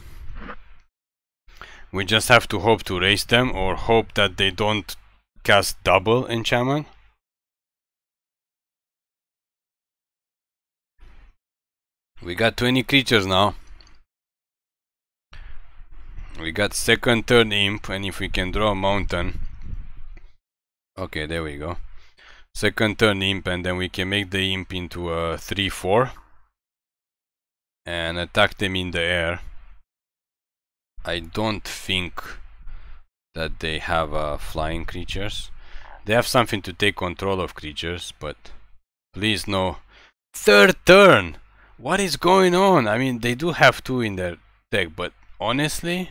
We just have to hope to raise them or hope that they don't cast double enchantment. We got 20 creatures now. We got second, turn imp, and if we can draw a mountain. Okay, there we go. Second turn imp, and then we can make the imp into a 3-4. And attack them in the air. I don't think that they have uh, flying creatures. They have something to take control of creatures, but please no. Third turn! What is going on? I mean, they do have two in their deck, but honestly,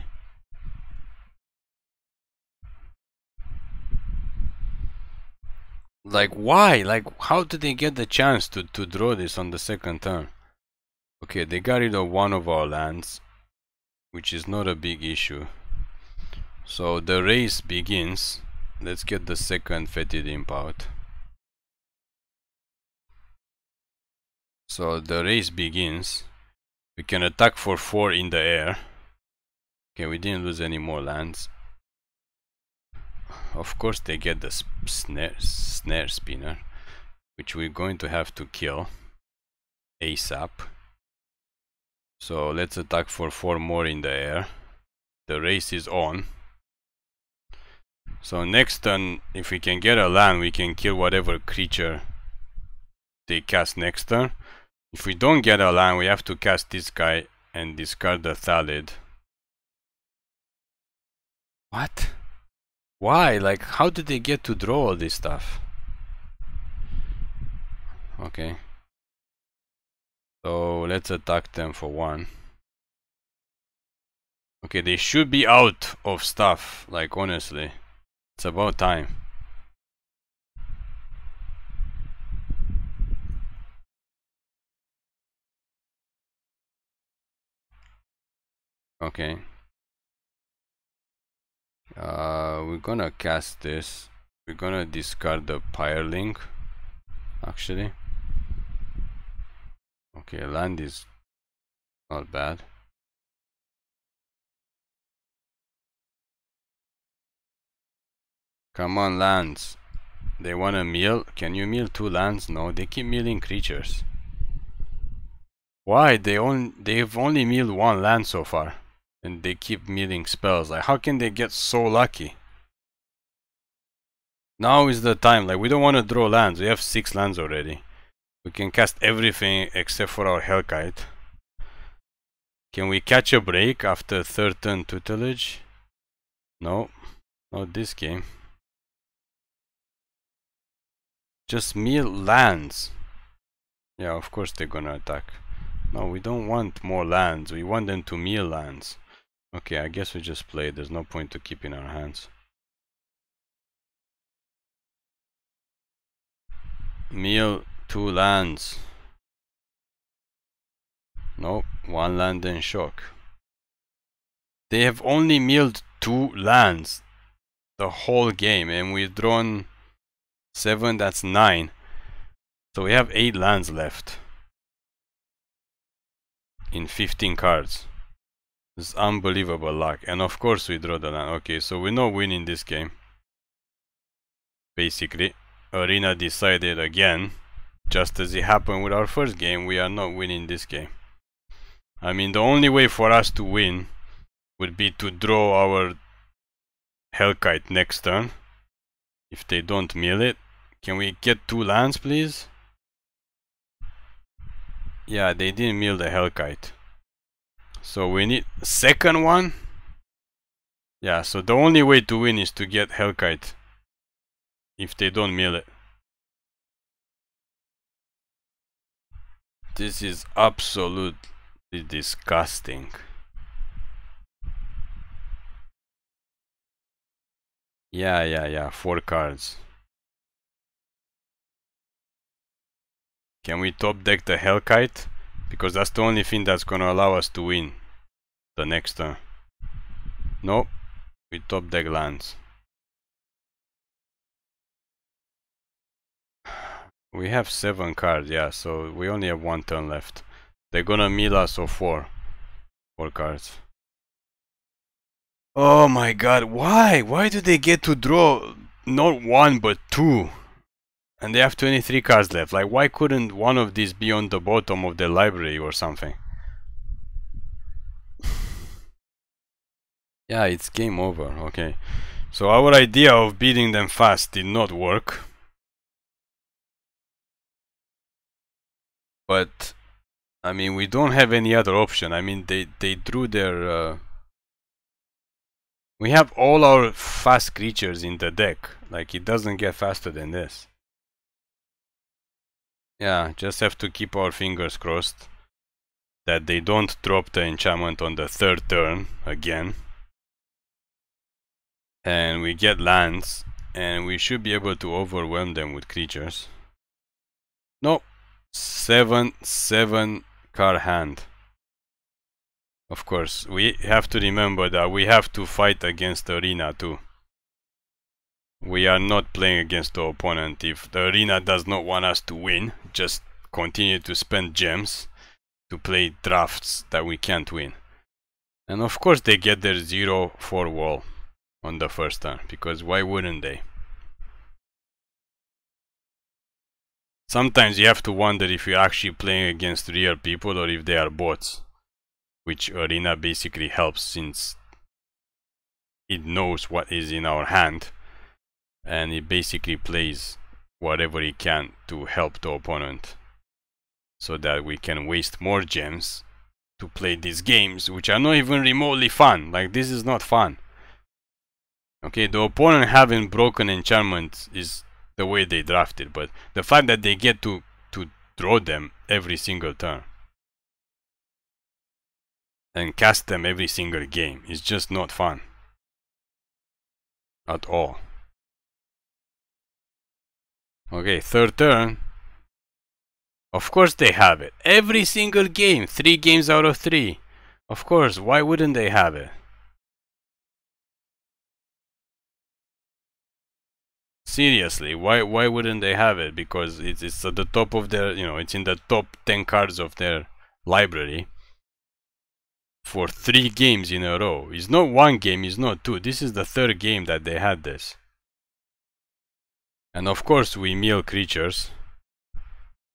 like why like how did they get the chance to to draw this on the second turn okay they got rid of one of our lands which is not a big issue so the race begins let's get the second fetid imp out so the race begins we can attack for four in the air okay we didn't lose any more lands of course they get the snare, snare spinner, which we're going to have to kill ASAP. So let's attack for 4 more in the air. The race is on. So next turn, if we can get a land, we can kill whatever creature they cast next turn. If we don't get a land, we have to cast this guy and discard the Thalid. What? Why? Like, how did they get to draw all this stuff? Okay. So, let's attack them for one. Okay, they should be out of stuff, like, honestly. It's about time. Okay uh, we're gonna cast this we're gonna discard the Link. actually okay land is not bad Come on, lands. They want a meal. Can you mill two lands? No, they keep milling creatures. Why? They on they've only milled one land so far. And they keep meeting spells. Like, how can they get so lucky? Now is the time. Like, we don't want to draw lands. We have six lands already. We can cast everything except for our Hellkite. Can we catch a break after third turn tutelage? No, not this game. Just mere lands. Yeah, of course they're gonna attack. No, we don't want more lands. We want them to mere lands. Okay, I guess we just play. There's no point to keep in our hands. Meal, two lands. Nope, one land in shock. They have only milled two lands the whole game and we've drawn seven, that's nine. So we have eight lands left in 15 cards. It's unbelievable luck. And of course we draw the land. Okay, so we know not winning this game. Basically, Arena decided again, just as it happened with our first game, we are not winning this game. I mean, the only way for us to win would be to draw our Hellkite next turn. If they don't mill it. Can we get two lands, please? Yeah, they didn't mill the Hellkite. So we need second one. Yeah, so the only way to win is to get Hellkite. If they don't mill it. This is absolutely disgusting. Yeah, yeah, yeah, four cards. Can we top deck the Hellkite? Because that's the only thing that's gonna allow us to win the next turn. Nope, we top deck lands. We have 7 cards, yeah, so we only have 1 turn left. They're gonna mill us for 4. 4 cards. Oh my god, why? Why do they get to draw not 1 but 2? And they have 23 cards left. Like, why couldn't one of these be on the bottom of the library or something? yeah, it's game over. Okay. So our idea of beating them fast did not work. But, I mean, we don't have any other option. I mean, they, they drew their... Uh, we have all our fast creatures in the deck. Like, it doesn't get faster than this. Yeah, just have to keep our fingers crossed that they don't drop the enchantment on the third turn again. And we get lands, and we should be able to overwhelm them with creatures. No, 7, 7 car hand. Of course, we have to remember that we have to fight against Arena too. We are not playing against our opponent. If the arena does not want us to win, just continue to spend gems to play drafts that we can't win. And of course they get their 0 4 wall on the first turn, because why wouldn't they? Sometimes you have to wonder if you're actually playing against real people or if they are bots, which Arena basically helps since it knows what is in our hand and he basically plays whatever he can to help the opponent so that we can waste more gems to play these games which are not even remotely fun like this is not fun okay the opponent having broken enchantments is the way they drafted but the fact that they get to to draw them every single turn and cast them every single game is just not fun at all Okay, third turn. Of course they have it. Every single game, three games out of three. Of course, why wouldn't they have it? Seriously, why why wouldn't they have it? Because it's it's at the top of their you know it's in the top ten cards of their library for three games in a row. It's not one game, it's not two. This is the third game that they had this. And of course we mill creatures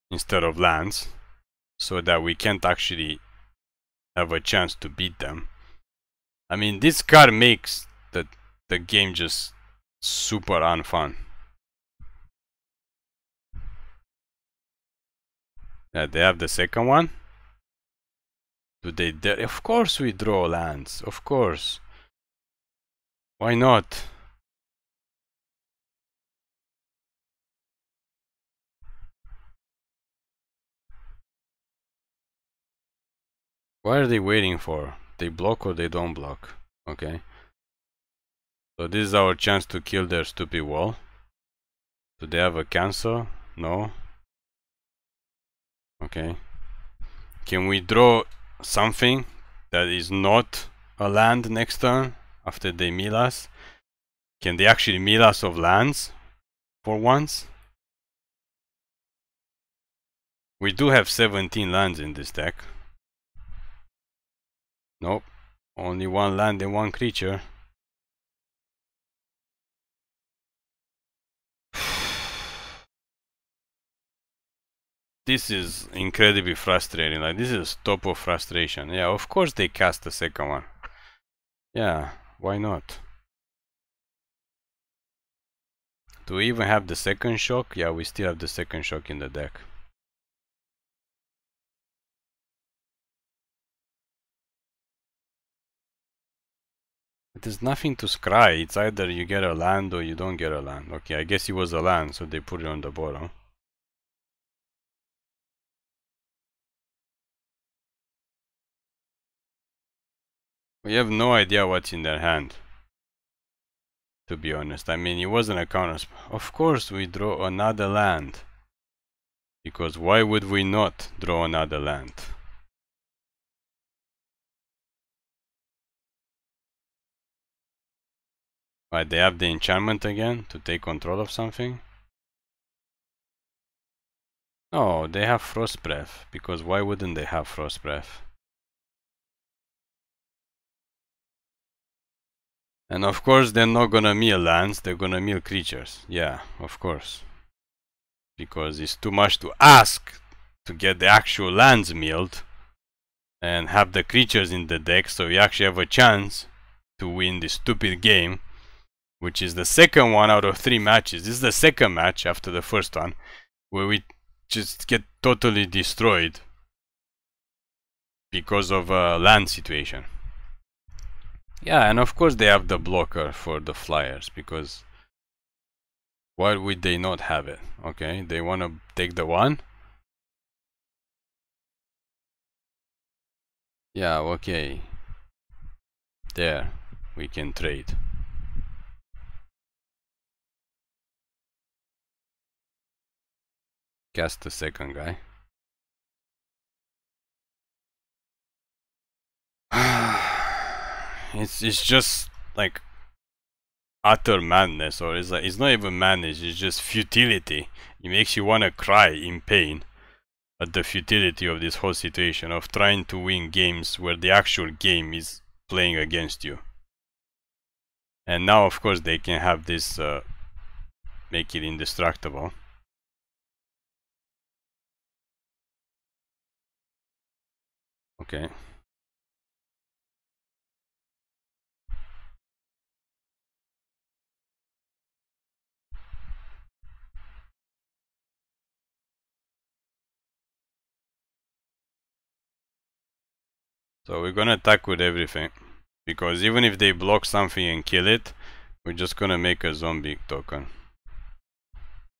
instead of lands so that we can't actually have a chance to beat them. I mean, this card makes the, the game just super unfun. Yeah, they have the second one. Do they dare? Of course we draw lands, of course. Why not? What are they waiting for? They block or they don't block? Okay. So this is our chance to kill their stupid wall. Do they have a cancer? No. Okay. Can we draw something that is not a land next turn after they mill us? Can they actually mill us of lands for once? We do have 17 lands in this deck. Nope. Only one land and one creature. this is incredibly frustrating. Like this is top of frustration. Yeah, of course they cast the second one. Yeah, why not? Do we even have the second shock? Yeah, we still have the second shock in the deck. there's nothing to scry. It's either you get a land or you don't get a land. Okay, I guess it was a land, so they put it on the bottom. We have no idea what's in their hand. To be honest, I mean, it wasn't a counter. Of course, we draw another land. Because why would we not draw another land? Right, they have the enchantment again to take control of something. Oh, they have Frost Breath, because why wouldn't they have Frost Breath? And of course they're not gonna mill lands, they're gonna mill creatures. Yeah, of course. Because it's too much to ask to get the actual lands milled and have the creatures in the deck so you actually have a chance to win this stupid game which is the second one out of three matches. This is the second match after the first one, where we just get totally destroyed because of a land situation. Yeah, and of course they have the blocker for the flyers, because why would they not have it? Okay, they want to take the one. Yeah, okay. There, we can trade. guess the second guy. it's it's just like utter madness or it's like it's not even madness, it's just futility. It makes you wanna cry in pain at the futility of this whole situation of trying to win games where the actual game is playing against you. And now of course they can have this uh, make it indestructible. Okay. So we're gonna attack with everything. Because even if they block something and kill it, we're just gonna make a zombie token.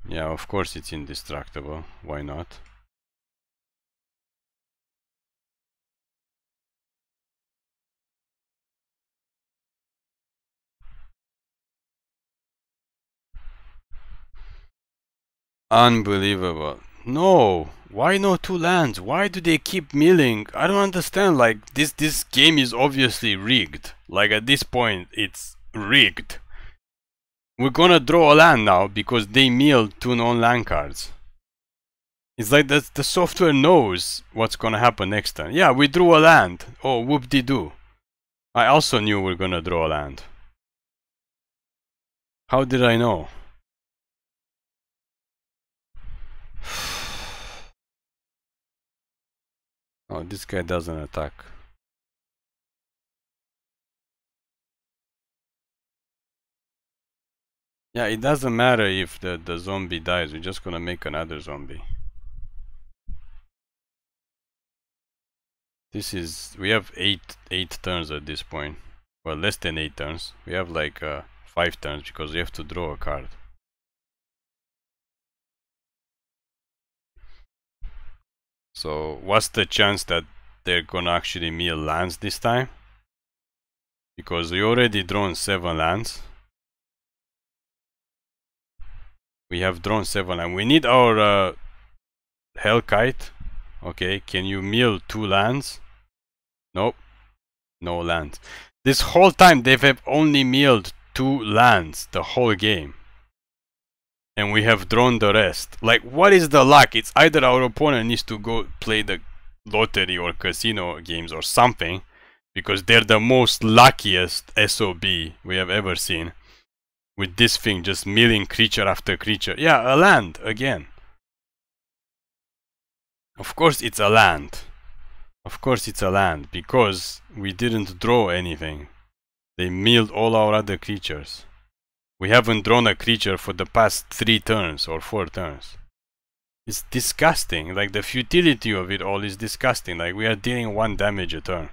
Yeah, of course it's indestructible. Why not? Unbelievable. No. Why no two lands? Why do they keep milling? I don't understand. Like this this game is obviously rigged. Like at this point it's rigged. We're gonna draw a land now because they milled two non-land cards. It's like that the software knows what's gonna happen next time. Yeah, we drew a land. Oh, whoop-de-doo. I also knew we are gonna draw a land. How did I know? oh, this guy doesn't attack. Yeah, it doesn't matter if the, the zombie dies, we're just gonna make another zombie. This is, we have 8, eight turns at this point. Well, less than 8 turns. We have like uh, 5 turns because we have to draw a card. So what's the chance that they're gonna actually mill lands this time? Because we already drawn 7 lands. We have drawn 7 lands. We need our uh, Hellkite. Okay, can you mill 2 lands? Nope. No lands. This whole time they have only milled 2 lands the whole game and we have drawn the rest. Like, what is the luck? It's either our opponent needs to go play the lottery or casino games or something, because they're the most luckiest SOB we have ever seen. With this thing just milling creature after creature. Yeah, a land, again. Of course it's a land. Of course it's a land, because we didn't draw anything. They milled all our other creatures. We haven't drawn a creature for the past three turns or four turns. It's disgusting, like the futility of it all is disgusting, like we are dealing one damage a turn.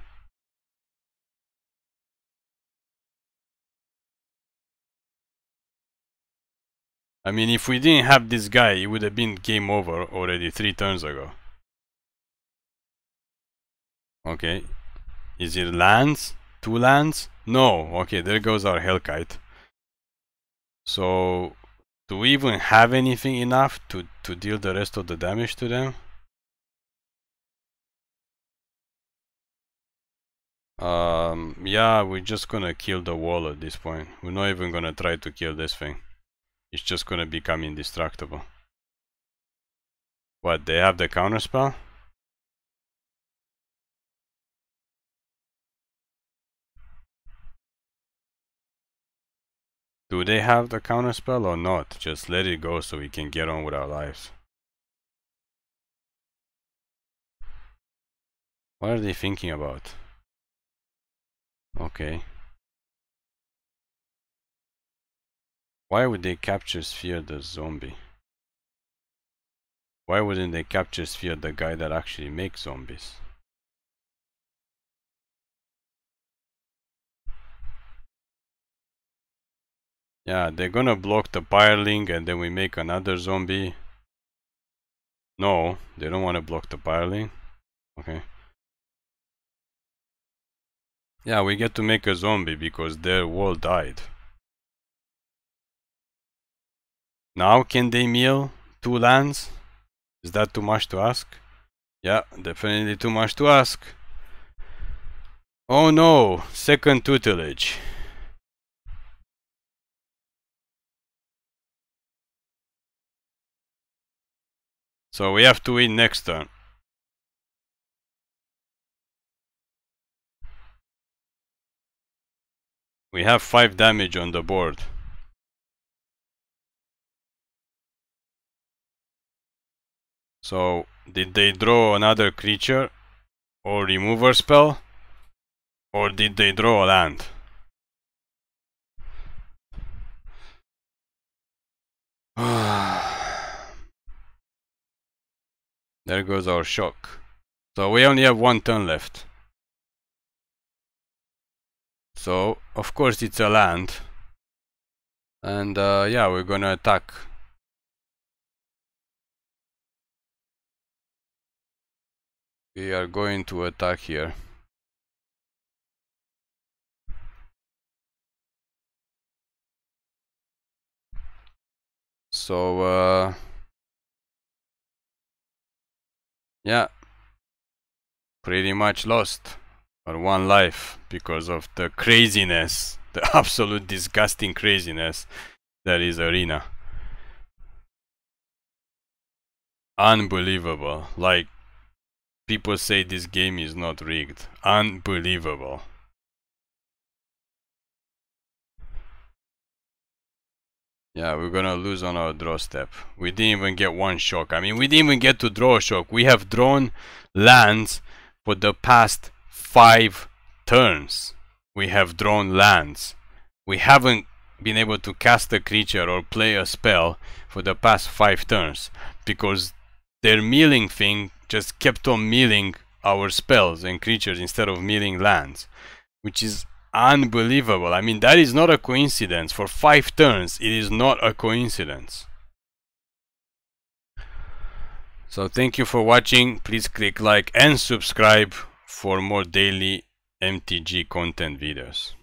I mean, if we didn't have this guy, it would have been game over already three turns ago. Okay. Is it lands? Two lands? No. Okay, there goes our Hellkite. So do we even have anything enough to, to deal the rest of the damage to them? Um, yeah, we're just gonna kill the wall at this point. We're not even gonna try to kill this thing. It's just gonna become indestructible. What, they have the counterspell? Do they have the counterspell or not? Just let it go so we can get on with our lives. What are they thinking about? Okay. Why would they capture Sphere the zombie? Why wouldn't they capture Sphere the guy that actually makes zombies? Yeah, they're gonna block the piling and then we make another zombie. No, they don't want to block the piling. Okay. Yeah, we get to make a zombie because their wall died. Now can they mill two lands? Is that too much to ask? Yeah, definitely too much to ask. Oh no, second tutelage. So we have to win next turn. We have 5 damage on the board. So, did they draw another creature? Or remover spell? Or did they draw a land? Ah. There goes our shock. So we only have one turn left. So, of course it's a land. And uh, yeah, we're gonna attack. We are going to attack here. So, uh, Yeah. Pretty much lost. for one life. Because of the craziness. The absolute disgusting craziness that is Arena. Unbelievable. Like, people say this game is not rigged. Unbelievable. Yeah, we're gonna lose on our draw step. We didn't even get one shock. I mean, we didn't even get to draw shock. We have drawn lands for the past five turns. We have drawn lands. We haven't been able to cast a creature or play a spell for the past five turns because their milling thing just kept on milling our spells and creatures instead of milling lands, which is unbelievable. I mean, that is not a coincidence. For five turns, it is not a coincidence. So thank you for watching. Please click like and subscribe for more daily MTG content videos.